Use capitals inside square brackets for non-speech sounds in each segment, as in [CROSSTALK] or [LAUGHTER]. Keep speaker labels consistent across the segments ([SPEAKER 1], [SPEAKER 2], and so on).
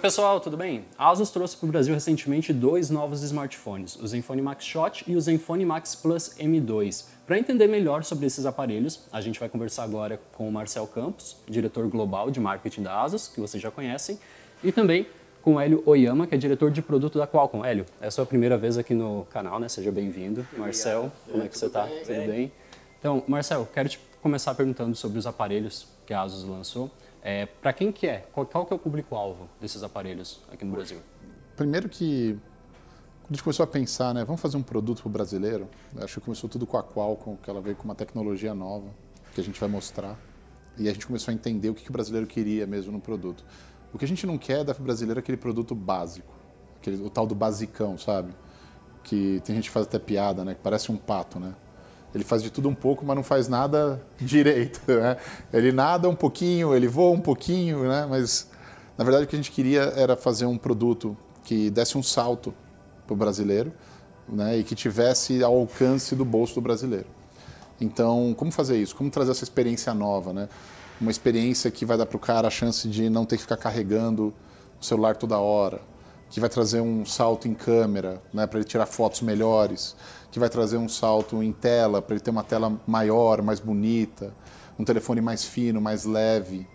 [SPEAKER 1] Oi pessoal, tudo bem? A Asus trouxe para o Brasil recentemente dois novos smartphones, o Zenfone Max Shot e o Zenfone Max Plus M2. Para entender melhor sobre esses aparelhos, a gente vai conversar agora com o Marcel Campos, diretor global de marketing da Asus, que vocês já conhecem, e também com o Hélio Oyama, que é diretor de produto da Qualcomm. Hélio, é a sua primeira vez aqui no canal, né? Seja bem-vindo. Marcel, como é que você está? Tudo bem? Então, Marcel, quero te começar perguntando sobre os aparelhos que a Asus lançou. É, para quem que é? Qual, qual que é o público-alvo desses aparelhos aqui no Brasil?
[SPEAKER 2] Primeiro que a gente começou a pensar, né, vamos fazer um produto para o brasileiro? Acho que começou tudo com a Qualcomm, que ela veio com uma tecnologia nova, que a gente vai mostrar. E a gente começou a entender o que, que o brasileiro queria mesmo no produto. O que a gente não quer da é dar para o brasileiro aquele produto básico, aquele, o tal do basicão, sabe? Que tem gente que faz até piada, né? Que parece um pato, né? Ele faz de tudo um pouco, mas não faz nada [LAUGHS] direito. Né? Ele nada um pouquinho, ele voa um pouquinho, né? mas na verdade o que a gente queria era fazer um produto que desse um salto para o brasileiro né? e que tivesse ao alcance do bolso do brasileiro. Então, como fazer isso? Como trazer essa experiência nova? Né? Uma experiência que vai dar para o cara a chance de não ter que ficar carregando o celular toda hora, que vai trazer um salto em câmera né? para ele tirar fotos melhores que vai trazer um salto em tela, para ele ter uma tela maior, mais bonita, um telefone mais fino, mais leve.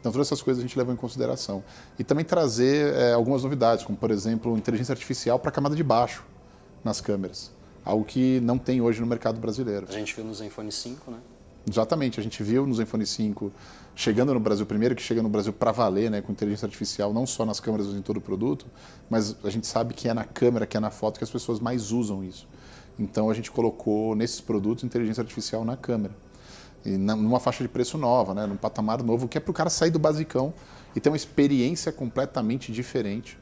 [SPEAKER 2] Então, todas essas coisas a gente leva em consideração. E também trazer é, algumas novidades, como, por exemplo, inteligência artificial para a camada de baixo nas câmeras. Algo que não tem hoje no mercado brasileiro. A
[SPEAKER 1] gente viu no Zenfone 5, né?
[SPEAKER 2] Exatamente, a gente viu no Zenfone 5 chegando no Brasil, primeiro que chega no Brasil para valer, né, com inteligência artificial, não só nas câmeras, mas em todo o produto, mas a gente sabe que é na câmera, que é na foto que as pessoas mais usam isso. Então a gente colocou nesses produtos inteligência artificial na câmera. E numa faixa de preço nova, né? num patamar novo, que é para o cara sair do basicão e ter uma experiência completamente diferente,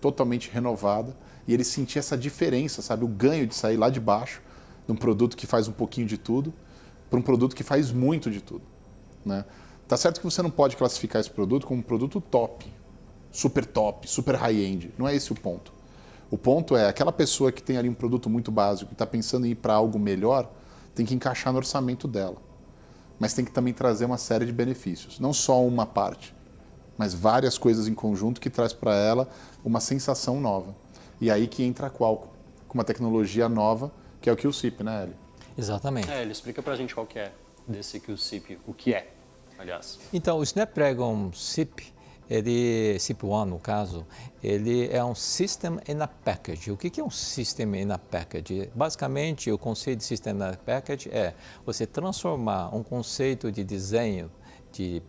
[SPEAKER 2] totalmente renovada, e ele sentir essa diferença, sabe? O ganho de sair lá de baixo, de um produto que faz um pouquinho de tudo, para um produto que faz muito de tudo. Né? Tá certo que você não pode classificar esse produto como um produto top, super top, super high-end. Não é esse o ponto. O ponto é, aquela pessoa que tem ali um produto muito básico e está pensando em ir para algo melhor, tem que encaixar no orçamento dela. Mas tem que também trazer uma série de benefícios, não só uma parte, mas várias coisas em conjunto que traz para ela uma sensação nova. E aí que entra a Qualcomm, com uma tecnologia nova, que é o QCIP, né, Eli?
[SPEAKER 3] Exatamente.
[SPEAKER 1] É, ele explica para a gente qual que é desse QCIP, o que é, aliás.
[SPEAKER 3] Então, o Snapdragon CIP ele, SIP1 no caso, ele é um System in a Package. O que é um System in a Package? Basicamente, o conceito de System in a Package é você transformar um conceito de desenho de,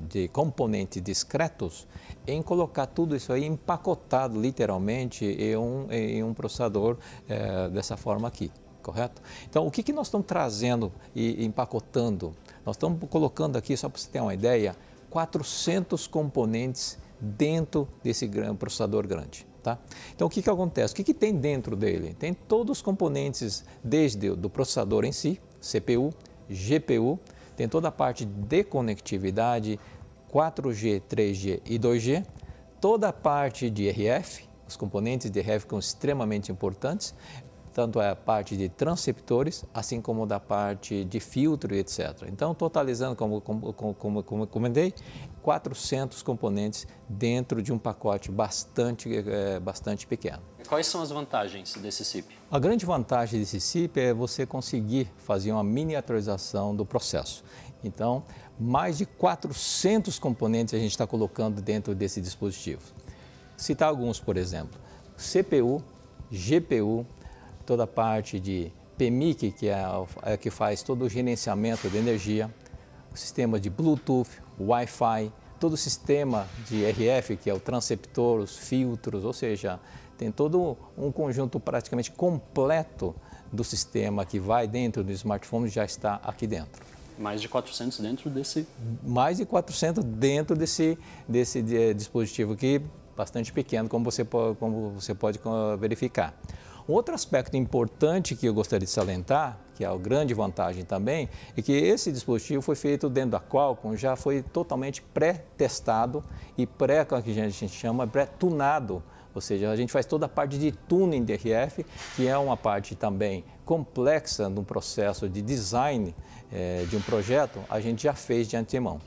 [SPEAKER 3] de componentes discretos em colocar tudo isso aí empacotado literalmente em um, em um processador é, dessa forma aqui correto? Então, o que, que nós estamos trazendo e empacotando? Nós estamos colocando aqui, só para você ter uma ideia, 400 componentes dentro desse grande, processador grande. Tá? Então, o que, que acontece? O que, que tem dentro dele? Tem todos os componentes, desde o do processador em si, CPU, GPU, tem toda a parte de conectividade, 4G, 3G e 2G, toda a parte de RF, os componentes de RF são extremamente importantes, tanto é a parte de transceptores, assim como da parte de filtro, etc. Então, totalizando, como, como, como, como comentei, 400 componentes dentro de um pacote bastante, é, bastante pequeno.
[SPEAKER 1] Quais são as vantagens desse CIP?
[SPEAKER 3] A grande vantagem desse CIP é você conseguir fazer uma miniaturização do processo. Então, mais de 400 componentes a gente está colocando dentro desse dispositivo. Citar alguns, por exemplo, CPU, GPU, toda a parte de PMIC, que é a, é que faz todo o gerenciamento de energia, o sistema de Bluetooth, Wi-Fi, todo o sistema de RF, que é o transceptor, os filtros, ou seja, tem todo um conjunto praticamente completo do sistema que vai dentro do smartphone já está aqui dentro. Mais de 400 dentro desse... Mais de 400 dentro desse, desse eh, dispositivo aqui, bastante pequeno, como você, como você pode eh, verificar. Outro aspecto importante que eu gostaria de salientar, que é a grande vantagem também, é que esse dispositivo foi feito dentro da Qualcomm, já foi totalmente pré-testado e pré, como a gente chama, pré-tunado ou seja, a gente faz toda a parte de tuning DRF, que é uma parte também complexa no processo de design é, de um projeto, a gente já fez de antemão.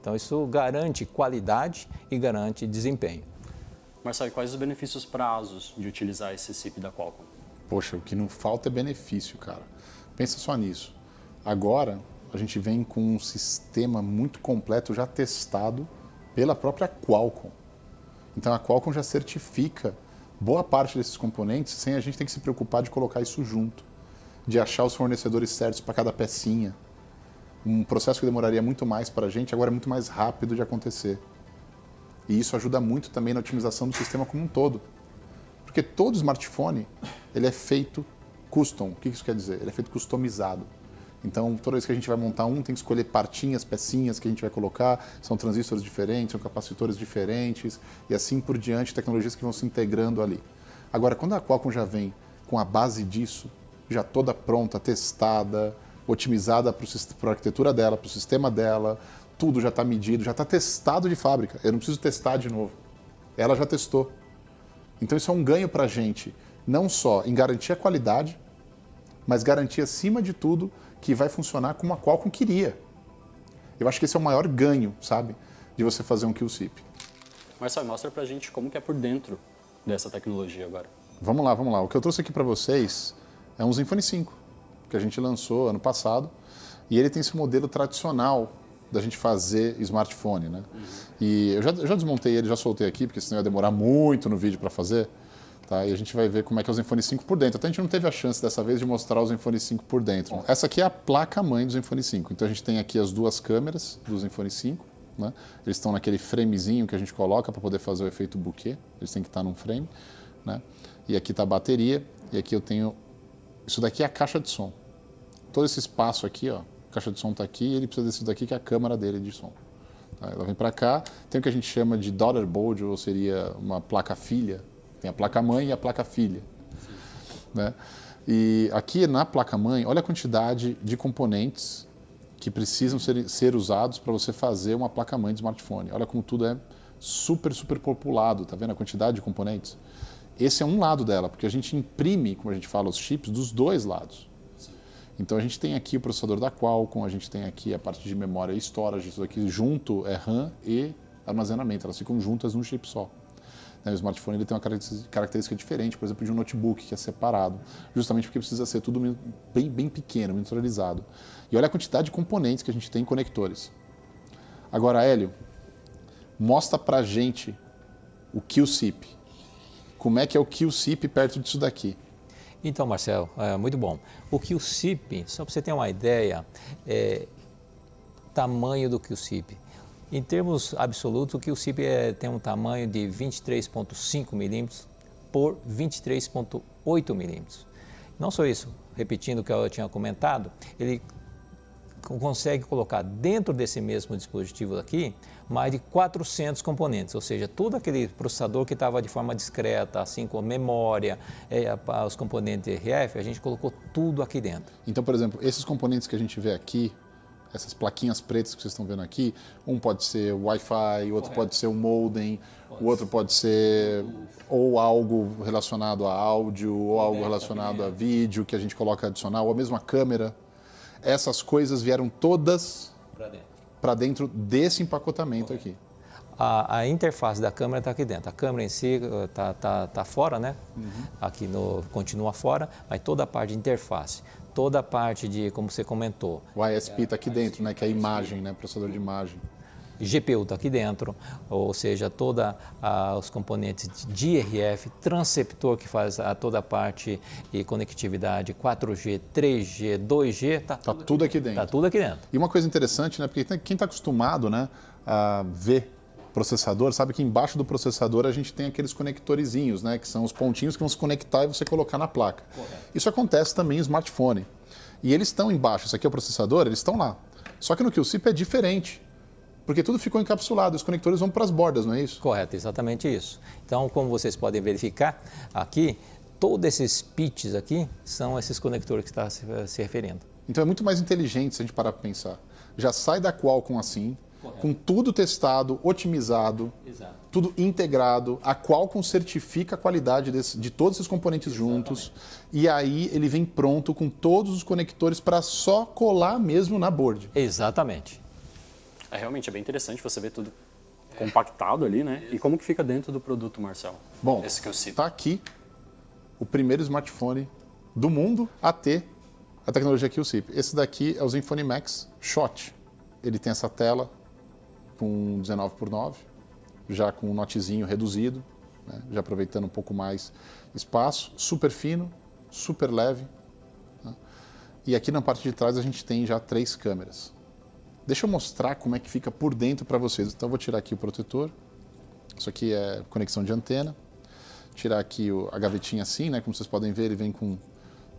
[SPEAKER 3] Então, isso garante qualidade e garante desempenho. Marcelo,
[SPEAKER 1] quais os benefícios prazos de utilizar esse SIP da Qualcomm?
[SPEAKER 3] Poxa, o que não falta é benefício, cara.
[SPEAKER 2] Pensa só nisso. Agora, a gente vem com um sistema muito completo já testado pela própria Qualcomm. Então a Qualcomm já certifica boa parte desses componentes sem a gente ter que se preocupar de colocar isso junto, de achar os fornecedores certos para cada pecinha. Um processo que demoraria muito mais para a gente, agora é muito mais rápido de acontecer. E isso ajuda muito também na otimização do sistema como um todo. Porque todo smartphone ele é feito custom. O que isso quer dizer? Ele é feito customizado. Então, toda vez que a gente vai montar um, tem que escolher partinhas, pecinhas que a gente vai colocar, são transistores diferentes, são capacitores diferentes e assim por diante, tecnologias que vão se integrando ali. Agora, quando a Qualcomm já vem com a base disso, já toda pronta, testada, otimizada para a arquitetura dela, para o sistema dela, tudo já está medido, já está testado de fábrica. Eu não preciso testar de novo. Ela já testou. Então isso é um ganho para a gente, não só em garantir a qualidade, mas garantir acima de tudo que vai funcionar como a Qualcomm queria. Eu acho que esse é o maior ganho, sabe, de você fazer um QCIP.
[SPEAKER 1] Marcelo, mostra para a gente como que é por dentro
[SPEAKER 2] dessa tecnologia agora. Vamos lá, vamos lá. O que eu trouxe aqui para vocês é um Zenfone 5, que a gente lançou ano passado, e ele tem esse modelo tradicional da gente fazer smartphone, né? E eu já, já, desmontei ele, já soltei aqui, porque senão ia demorar muito no vídeo para fazer. Tá? E a gente vai ver como é que é o Zenfone 5 por dentro. Até a gente não teve a chance dessa vez de mostrar o Zenfone 5 por dentro. É. Essa aqui é a placa-mãe do Zenfone 5. Então a gente tem aqui as duas câmeras do Zenfone 5. Né? Eles estão naquele framezinho que a gente coloca para poder fazer o efeito buquê. Eles têm que estar tá num frame. Né? E aqui está a bateria. E aqui eu tenho... Isso daqui é a caixa de som. Todo esse espaço aqui ó, a caixa de som está aqui, ele precisa desse daqui que é a câmara dele de som. Tá, ela vem para cá, tem o que a gente chama de daughter board, ou seria uma placa filha. Tem a placa mãe e a placa filha. Né? E aqui na placa mãe, olha a quantidade de componentes que precisam ser, ser usados para você fazer uma placa mãe de smartphone. Olha como tudo é super, super populado, tá vendo a quantidade de componentes? Esse é um lado dela, porque a gente imprime, como a gente fala, os chips dos dois lados. Então a gente tem aqui o processador da Qualcomm, a gente tem aqui a parte de memória e storage, isso aqui junto é RAM e armazenamento, elas ficam juntas num chip só. Né, o smartphone ele tem uma característica diferente, por exemplo, de um notebook que é separado, justamente porque precisa ser tudo bem, bem pequeno, miniaturizado. E olha a quantidade de componentes que a gente tem em conectores. Agora, Hélio, mostra pra gente o QCIP.
[SPEAKER 3] Como é que é o QCIP perto disso daqui? Então, Marcelo, é, muito bom. O QCIP, só para você ter uma ideia, é, tamanho do QCIP. Em termos absolutos, o QCIP é, tem um tamanho de 23,5 milímetros por 23,8 milímetros. Não só isso, repetindo o que eu tinha comentado, ele consegue colocar dentro desse mesmo dispositivo aqui mais de 400 componentes, ou seja, todo aquele processador que estava de forma discreta, assim como memória, é, os componentes RF, a gente colocou tudo aqui dentro.
[SPEAKER 2] Então, por exemplo, esses componentes que a gente vê aqui, essas plaquinhas pretas que vocês estão vendo aqui, um pode ser Wi-Fi, outro Correto. pode ser um modem, pode o outro ser. pode ser ou algo relacionado a áudio, ou algo relacionado a vídeo que a gente coloca adicional, ou a mesma câmera essas coisas vieram todas para dentro. dentro. desse empacotamento Correto.
[SPEAKER 3] aqui. A, a, interface da câmera está aqui dentro. A câmera em si está eh, tá, tá fora, né? Uhum. Aqui no, continua fora, mas toda a parte de interface, toda a parte de, como você comentou. O ISP está aqui é, dentro, ISP, né? Que é a imagem, né? Processador de imagem. GPU está aqui dentro, ou seja, todos os componentes de IRF, transceptor que faz a toda a parte e conectividade 4G, 3G, 2G, está tá tudo, tudo, aqui dentro. Está tudo aqui dentro. E uma coisa interessante, né? Porque quem está acostumado né,
[SPEAKER 2] a ver processador, sabe que embaixo do processador a gente tem aqueles conectorizinhos, né? Que são os pontinhos que vão se conectar e você colocar na placa. Correto. Isso acontece também em smartphone. E eles estão embaixo, isso aqui é o processador, eles estão lá. Só que no QCIP é diferente. Porque tudo
[SPEAKER 3] ficou encapsulado, os conectores vão para as bordas, não é isso? Correto, exatamente isso. Então, como vocês podem verificar aqui, todos esses pits aqui são esses conectores que está eh, se, referindo. Então é muito mais inteligente se a gente parar para pensar. Já sai da Qualcomm assim, Correto. com
[SPEAKER 2] tudo testado, otimizado, Exato. tudo integrado. A Qualcomm certifica a qualidade desse, de todos esses componentes Exatamente. juntos. E aí ele vem pronto com todos os conectores para só colar mesmo na board. Exatamente.
[SPEAKER 1] É realmente é bem interessante você ver tudo compactado ali, né? E como que fica dentro do produto, Marcel? Bom, esse que eu cito.
[SPEAKER 2] Tá aqui o primeiro smartphone do mundo a ter a tecnologia QCIP. Esse daqui é o Zenfone Max Shot. Ele tem essa tela com 19 por 9, já com um notezinho reduzido, né? já aproveitando um pouco mais espaço, super fino, super leve. Né? E aqui na parte de trás a gente tem já três câmeras. Deixa eu mostrar como é que fica por dentro para vocês. Então, eu vou tirar aqui o protetor. Isso aqui é conexão de antena. Tirar aqui a gavetinha assim, né? Como vocês podem ver, ele vem com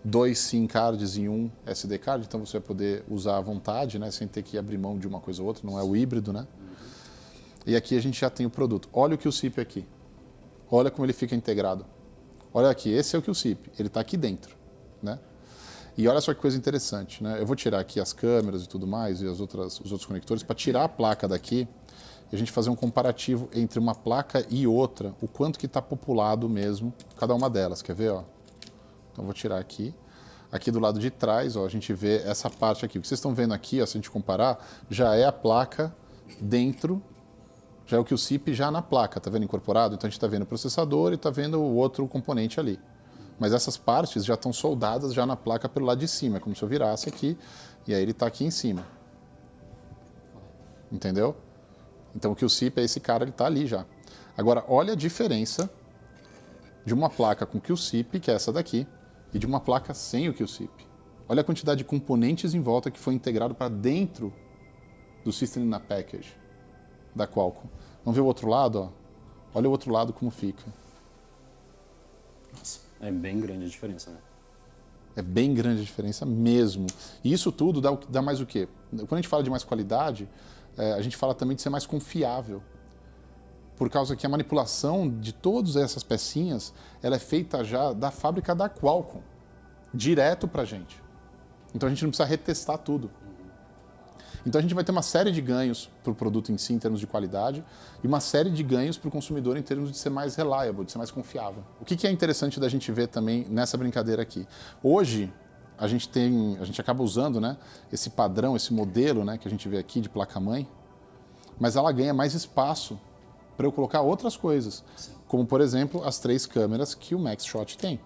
[SPEAKER 2] dois SIM cards e um SD card. Então, você vai poder usar à vontade, né? Sem ter que abrir mão de uma coisa ou outra. Não é o híbrido, né? E aqui a gente já tem o produto. Olha o que o SIP aqui. Olha como ele fica integrado. Olha aqui, esse é o que o SIP. Ele está aqui dentro, né? E olha só que coisa interessante, né? Eu vou tirar aqui as câmeras e tudo mais e as outras, os outros conectores para tirar a placa daqui e a gente fazer um comparativo entre uma placa e outra, o quanto que está populado mesmo cada uma delas. Quer ver? Ó? Então vou tirar aqui. Aqui do lado de trás, ó, a gente vê essa parte aqui. O que vocês estão vendo aqui, ó, se a gente comparar, já é a placa dentro já é o que o CIP já na placa, tá vendo incorporado? Então a gente está vendo o processador e está vendo o outro componente ali mas essas partes já estão soldadas já na placa pelo lado de cima, é como se eu virasse aqui e aí ele está aqui em cima. Entendeu? Então o que o CIP é esse cara, ele está ali já. Agora, olha a diferença de uma placa com QCIP, que é essa daqui, e de uma placa sem o QCIP. Olha a quantidade de componentes em volta que foi integrado para dentro do System na Package da Qualcomm. Vamos ver o outro lado? Ó. Olha o outro lado como fica. Nossa. É bem grande a diferença, né? É bem grande a diferença mesmo. E isso tudo dá, dá mais o quê? Quando a gente fala de mais qualidade, é, a gente fala também de ser mais confiável. Por causa que a manipulação de todas essas pecinhas, ela é feita já da fábrica da Qualcomm, direto para gente. Então a gente não precisa retestar tudo. Então a gente vai ter uma série de ganhos para o produto em si, em termos de qualidade, e uma série de ganhos para o consumidor em termos de ser mais reliable, de ser mais confiável. O que, que é interessante da gente ver também nessa brincadeira aqui? Hoje, a gente tem, a gente acaba usando, né, esse padrão, esse modelo, né, que a gente vê aqui de placa-mãe, mas ela ganha mais espaço para eu colocar outras coisas, Sim. como por exemplo as três câmeras que o Max Shot tem.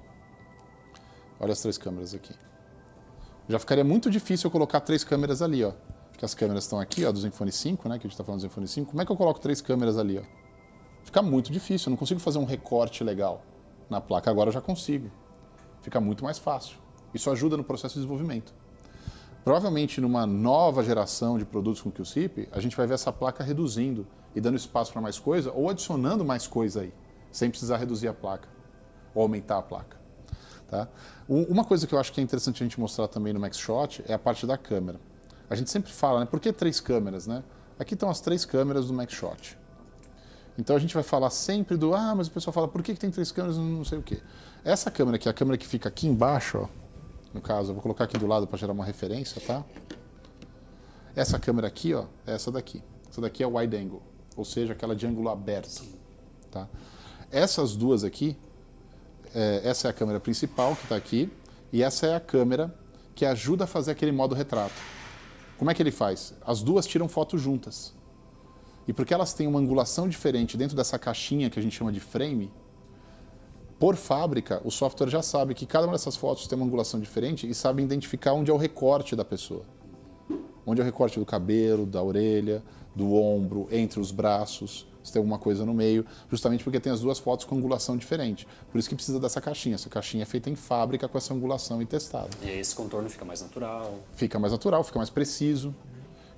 [SPEAKER 2] Olha as três câmeras aqui. Já ficaria muito difícil eu colocar três câmeras ali, ó que as câmeras estão aqui, ó, do Zenfone 5, né, que a gente está falando do Zenfone 5, como é que eu coloco três câmeras ali? Ó? Fica muito difícil, eu não consigo fazer um recorte legal na placa, agora eu já consigo. Fica muito mais fácil. Isso ajuda no processo de desenvolvimento. Provavelmente numa nova geração de produtos com QSIP, a gente vai ver essa placa reduzindo e dando espaço para mais coisa ou adicionando mais coisa aí, sem precisar reduzir a placa ou aumentar a placa. Tá? Uma coisa que eu acho que é interessante a gente mostrar também no MaxShot é a parte da câmera. A gente sempre fala, né? Por que três câmeras, né? Aqui estão as três câmeras do MacShot. Então a gente vai falar sempre do, ah, mas o pessoal fala, por que, que tem três câmeras não sei o quê. Essa câmera aqui, a câmera que fica aqui embaixo, ó, no caso, eu vou colocar aqui do lado para gerar uma referência, tá? Essa câmera aqui, ó, é essa daqui. Essa daqui é wide angle, ou seja, aquela de ângulo aberto, tá? Essas duas aqui, é, essa é a câmera principal que está aqui, e essa é a câmera que ajuda a fazer aquele modo retrato. Como é que ele faz? As duas tiram foto juntas. E porque elas têm uma angulação diferente dentro dessa caixinha que a gente chama de frame, por fábrica, o software já sabe que cada uma dessas fotos tem uma angulação diferente e sabe identificar onde é o recorte da pessoa. Onde é o recorte do cabelo, da orelha, do ombro, entre os braços se tem alguma coisa no meio, justamente porque tem as duas fotos com angulação diferente. Por isso que precisa dessa caixinha. Essa caixinha é feita em fábrica com essa angulação e testada. E aí esse contorno fica mais natural. Fica mais natural, fica mais preciso.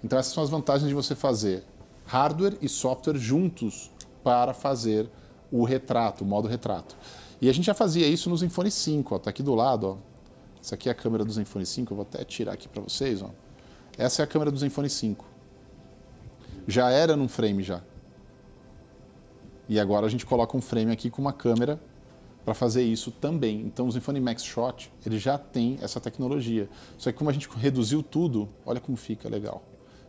[SPEAKER 2] Então essas são as vantagens de você fazer hardware e software juntos para fazer o retrato, o modo retrato. E a gente já fazia isso nos Zenfone 5, ó, tá aqui do lado, ó. Essa aqui é a câmera do Zenfone 5, eu vou até tirar aqui para vocês, ó. Essa é a câmera do Zenfone 5. Já era num frame já. E agora a gente coloca um frame aqui com uma câmera para fazer isso também. Então o Zenfone Max Shot ele já tem essa tecnologia. Só que como a gente reduziu tudo, olha como fica legal.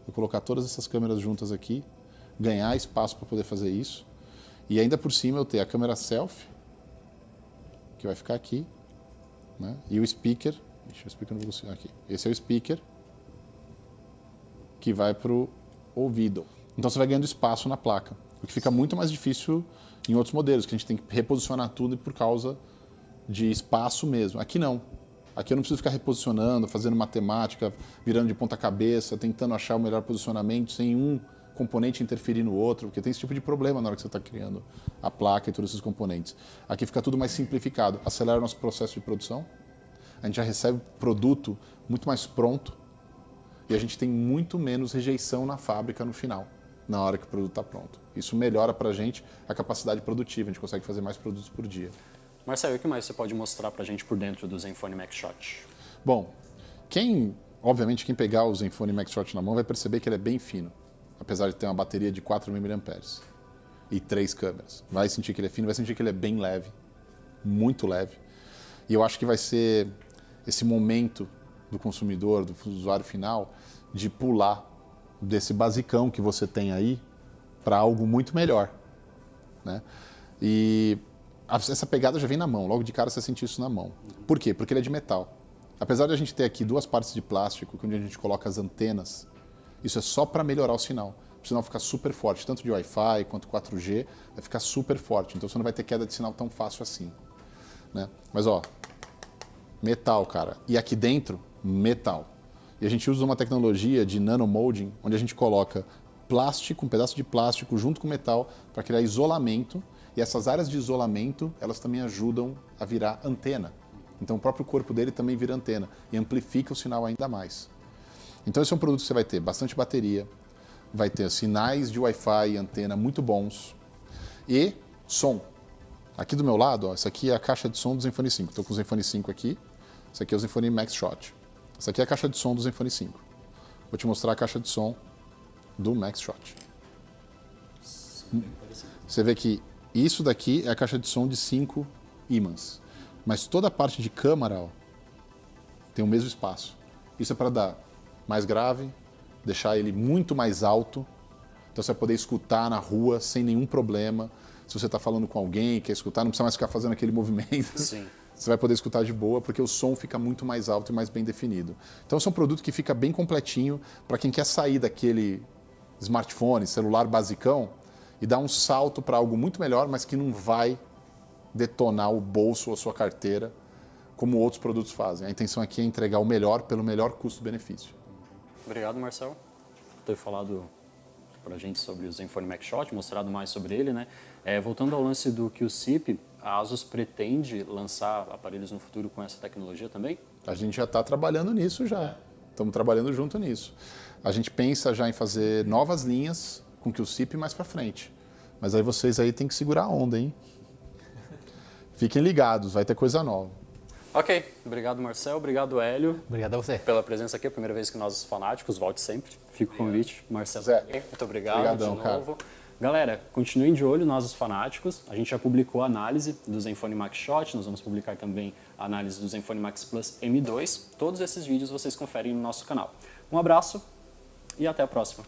[SPEAKER 2] Eu colocar todas essas câmeras juntas aqui, ganhar espaço para poder fazer isso. E ainda por cima eu ter a câmera selfie, que vai ficar aqui, né? e o speaker. Deixa eu speaker não vou aqui. Esse é o speaker que vai para o ouvido. Então você vai ganhando espaço na placa. O que fica muito mais difícil em outros modelos, que a gente tem que reposicionar tudo por causa de espaço mesmo. Aqui não. Aqui eu não preciso ficar reposicionando, fazendo matemática, virando de ponta cabeça, tentando achar o melhor posicionamento sem um componente interferir no outro, porque tem esse tipo de problema na hora que você está criando a placa e todos esses componentes. Aqui fica tudo mais simplificado, acelera o nosso processo de produção, a gente já recebe o produto muito mais pronto e a gente tem muito menos rejeição na fábrica no final, na hora que o produto está pronto. Isso melhora para a gente a capacidade produtiva, a gente consegue fazer mais produtos por dia. Marcelo,
[SPEAKER 1] o que mais você pode mostrar para a gente por dentro do Zenfone Max Shot?
[SPEAKER 2] Bom, quem, obviamente, quem pegar o Zenfone Max Shot na mão vai perceber que ele é bem fino, apesar de ter uma bateria de mil mAh e três câmeras. Vai sentir que ele é fino, vai sentir que ele é bem leve, muito leve. E eu acho que vai ser esse momento do consumidor, do usuário final, de pular desse basicão que você tem aí para algo muito melhor. Né? E essa pegada já vem na mão, logo de cara você sente isso na mão. Por quê? Porque ele é de metal. Apesar de a gente ter aqui duas partes de plástico, que onde a gente coloca as antenas, isso é só para melhorar o sinal. O sinal fica super forte, tanto de Wi-Fi quanto 4G, vai ficar super forte. Então você não vai ter queda de sinal tão fácil assim. Né? Mas ó, metal, cara. E aqui dentro, metal. E a gente usa uma tecnologia de molding, onde a gente coloca plástico, um pedaço de plástico junto com metal para criar isolamento. E essas áreas de isolamento, elas também ajudam a virar antena. Então o próprio corpo dele também vira antena e amplifica o sinal ainda mais. Então esse é um produto que você vai ter bastante bateria, vai ter sinais de Wi-Fi e antena muito bons e som. Aqui do meu lado, ó, essa aqui é a caixa de som do Zenfone 5. Estou com o Zenfone 5 aqui, isso aqui é o Zenfone Max Shot. Essa aqui é a caixa de som do Zenfone 5. Vou te mostrar a caixa de som do Max Shot. Você vê que isso daqui é a caixa de som de cinco ímãs. Mas toda a parte de câmara ó, tem o mesmo espaço. Isso é para dar mais grave, deixar ele muito mais alto. Então você vai poder escutar na rua sem nenhum problema. Se você está falando com alguém, quer escutar, não precisa mais ficar fazendo aquele [LAUGHS] movimento. Sim. Você vai poder escutar de boa, porque o som fica muito mais alto e mais bem definido. Então, esse é um produto que fica bem completinho para quem quer sair daquele smartphone, celular basicão, e dar um salto para algo muito melhor, mas que não vai detonar o bolso ou a sua carteira como outros produtos fazem. A intenção aqui é entregar o melhor pelo melhor custo-benefício.
[SPEAKER 1] Obrigado, Marcel, por ter falado para a gente sobre o Zenfone Max Shot, mostrado mais sobre ele. Né? É, voltando ao lance do QCIP, a ASUS
[SPEAKER 2] pretende lançar aparelhos no futuro com essa tecnologia também? A gente já está trabalhando nisso já. Estamos trabalhando junto nisso. A gente pensa já em fazer novas linhas com que o CIP mais para frente. Mas aí vocês aí tem que segurar a onda, hein? Fiquem ligados, vai ter coisa nova.
[SPEAKER 1] Ok, obrigado Marcel, obrigado Hélio. Obrigado a você. Pela presença aqui, é a primeira vez que nós, os fanáticos, volte sempre. Fica o convite, Marcel. Zé, muito obrigado Obrigadão, de novo. Cara. Galera, continuem de olho nós, os fanáticos. A gente já publicou a análise do Zenfone Max Shot, nós vamos publicar também a análise do Zenfone Max Plus M2. Todos esses vídeos vocês conferem no nosso canal. Um abraço e até a próxima.